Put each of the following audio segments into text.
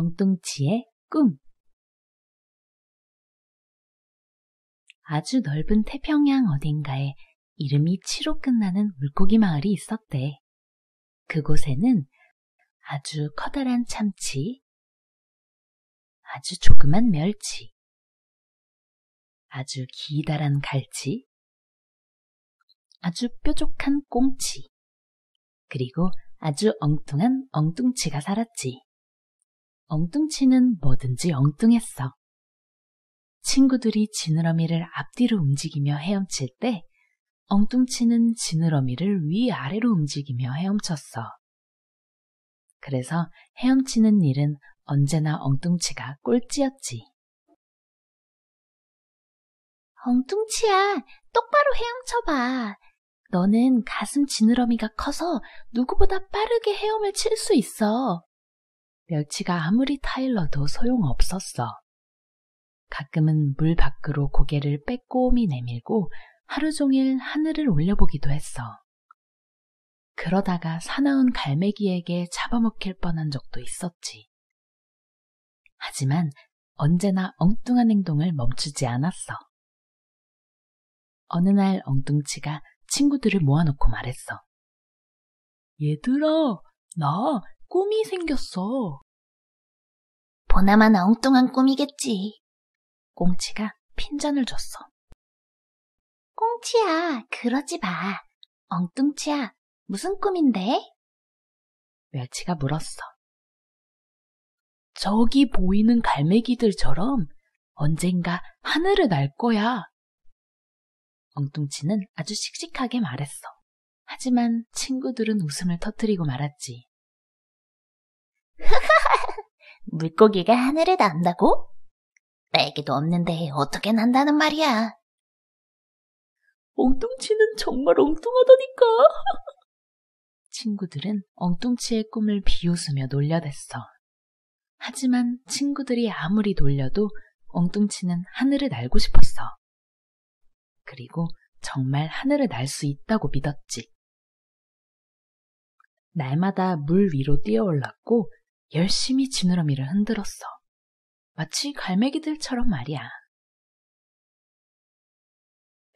엉뚱치의 꿈 아주 넓은 태평양 어딘가에 이름이 치로 끝나는 물고기 마을이 있었대. 그곳에는 아주 커다란 참치, 아주 조그만 멸치, 아주 기다란 갈치, 아주 뾰족한 꽁치, 그리고 아주 엉뚱한 엉뚱치가 살았지. 엉뚱치는 뭐든지 엉뚱했어. 친구들이 지느러미를 앞뒤로 움직이며 헤엄칠 때 엉뚱치는 지느러미를 위아래로 움직이며 헤엄쳤어. 그래서 헤엄치는 일은 언제나 엉뚱치가 꼴찌였지. 엉뚱치야, 똑바로 헤엄쳐봐. 너는 가슴 지느러미가 커서 누구보다 빠르게 헤엄을 칠 수 있어. 멸치가 아무리 타일러도 소용없었어. 가끔은 물 밖으로 고개를 빼꼼히 내밀고 하루 종일 하늘을 올려보기도 했어. 그러다가 사나운 갈매기에게 잡아먹힐 뻔한 적도 있었지. 하지만 언제나 엉뚱한 행동을 멈추지 않았어. 어느 날 엉뚱치가 친구들을 모아놓고 말했어. 얘들아, 나 꿈이 생겼어. 보나마나 엉뚱한 꿈이겠지. 꽁치가 핀잔을 줬어. 꽁치야, 그러지 마. 엉뚱치야, 무슨 꿈인데? 멸치가 물었어. 저기 보이는 갈매기들처럼 언젠가 하늘을 날 거야. 엉뚱치는 아주 씩씩하게 말했어. 하지만 친구들은 웃음을 터뜨리고 말았지. 물고기가 하늘에 난다고? 애게도 없는데 어떻게 난다는 말이야. 엉뚱치는 정말 엉뚱하다니까. 친구들은 엉뚱치의 꿈을 비웃으며 놀려댔어. 하지만 친구들이 아무리 놀려도 엉뚱치는 하늘을 날고 싶었어. 그리고 정말 하늘을 날 수 있다고 믿었지. 날마다 물 위로 뛰어올랐고 열심히 지느러미를 흔들었어. 마치 갈매기들처럼 말이야.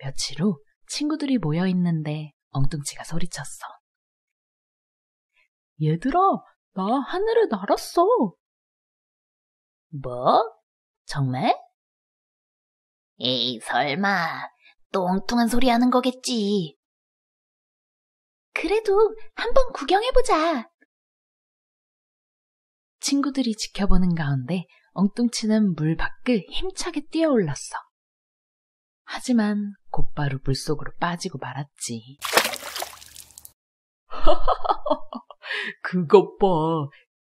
며칠 후 친구들이 모여 있는데 엉뚱치가 소리쳤어. 얘들아, 나 하늘에 날았어. 뭐? 정말? 에이, 설마. 또 엉뚱한 소리 하는 거겠지. 그래도 한번 구경해보자. 친구들이 지켜보는 가운데 엉뚱치는 물 밖을 힘차게 뛰어올랐어. 하지만 곧바로 물속으로 빠지고 말았지. 그것 봐.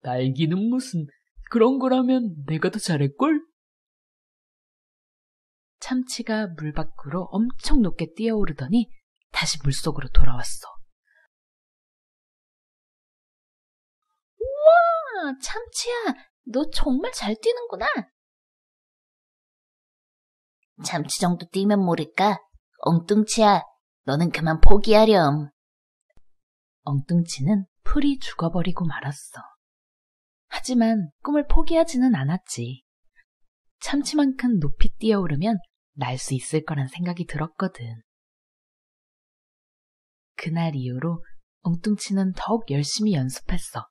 날기는 무슨 그런 거라면 내가 더 잘할걸? 참치가 물 밖으로 엄청 높게 뛰어오르더니 다시 물속으로 돌아왔어. 참치야, 너 정말 잘 뛰는구나. 참치 정도 뛰면 모를까? 엉뚱치야, 너는 그만 포기하렴. 엉뚱치는 풀이 죽어버리고 말았어. 하지만 꿈을 포기하지는 않았지. 참치만큼 높이 뛰어오르면 날 수 있을 거란 생각이 들었거든. 그날 이후로 엉뚱치는 더욱 열심히 연습했어.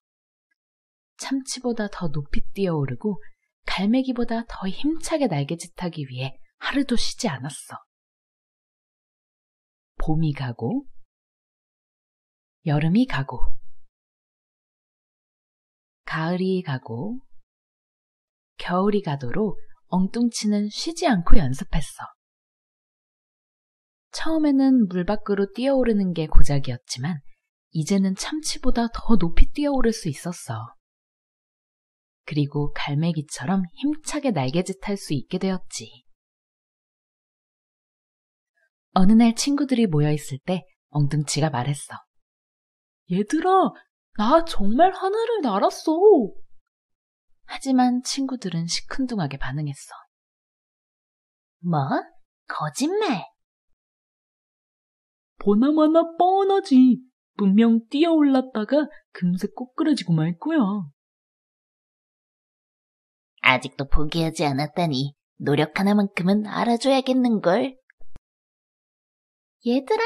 참치보다 더 높이 뛰어오르고 갈매기보다 더 힘차게 날개짓하기 위해 하루도 쉬지 않았어. 봄이 가고 여름이 가고 가을이 가고 겨울이 가도록 엉뚱치는 쉬지 않고 연습했어. 처음에는 물 밖으로 뛰어오르는 게 고작이었지만 이제는 참치보다 더 높이 뛰어오를 수 있었어. 그리고 갈매기처럼 힘차게 날개짓할 수 있게 되었지. 어느 날 친구들이 모여있을 때 엉뚱치가 말했어. 얘들아, 나 정말 하늘을 날았어. 하지만 친구들은 시큰둥하게 반응했어. 뭐? 거짓말! 보나마나 뻔하지. 분명 뛰어올랐다가 금세 꼬꾸라지고 말 거야. 아직도 포기하지 않았다니 노력 하나만큼은 알아줘야겠는걸. 얘들아,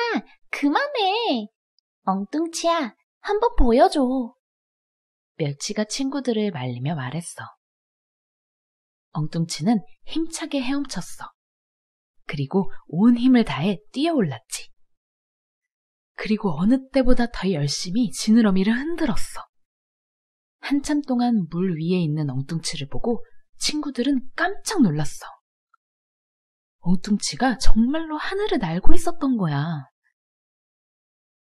그만해. 엉뚱치야, 한번 보여줘. 멸치가 친구들을 말리며 말했어. 엉뚱치는 힘차게 헤엄쳤어. 그리고 온 힘을 다해 뛰어올랐지. 그리고 어느 때보다 더 열심히 지느러미를 흔들었어. 한참 동안 물 위에 있는 엉뚱치를 보고 친구들은 깜짝 놀랐어. 엉뚱치가 정말로 하늘을 날고 있었던 거야.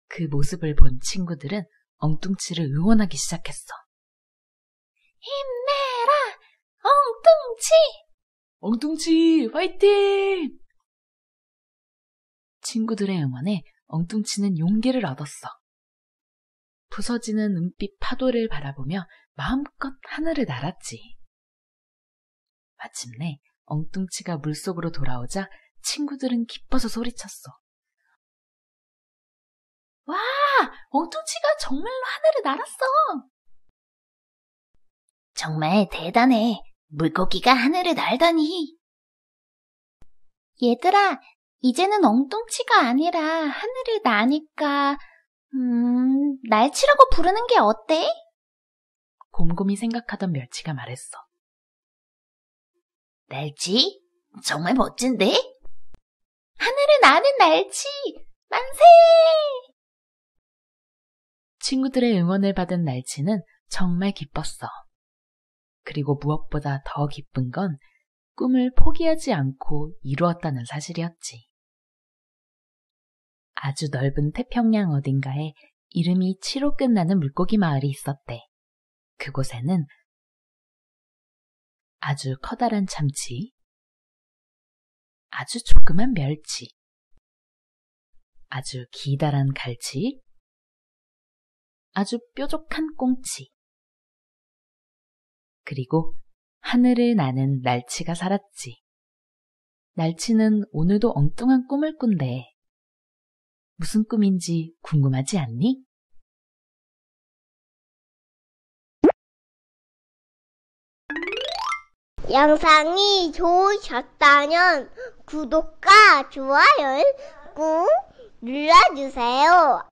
그 모습을 본 친구들은 엉뚱치를 응원하기 시작했어. 힘내라! 엉뚱치! 엉뚱치, 화이팅! 친구들의 응원에 엉뚱치는 용기를 얻었어. 부서지는 은빛 파도를 바라보며 마음껏 하늘을 날았지. 마침내 엉뚱치가 물속으로 돌아오자 친구들은 기뻐서 소리쳤어. 와! 엉뚱치가 정말로 하늘을 날았어! 정말 대단해. 물고기가 하늘을 날다니. 얘들아, 이제는 엉뚱치가 아니라 하늘을 나니까 음, 날치라고 부르는 게 어때? 곰곰이 생각하던 멸치가 말했어. 날치? 정말 멋진데? 하늘을 나는 날치! 만세! 친구들의 응원을 받은 날치는 정말 기뻤어. 그리고 무엇보다 더 기쁜 건 꿈을 포기하지 않고 이루었다는 사실이었지. 아주 넓은 태평양 어딘가에 이름이 치로 끝나는 물고기 마을이 있었대. 그곳에는 아주 커다란 참치, 아주 조그만 멸치, 아주 기다란 갈치, 아주 뾰족한 꽁치, 그리고 하늘을 나는 날치가 살았지. 날치는 오늘도 엉뚱한 꿈을 꾼대. 무슨 꿈인지 궁금하지 않니? 영상이 좋으셨다면 구독과 좋아요를 꾹 눌러주세요.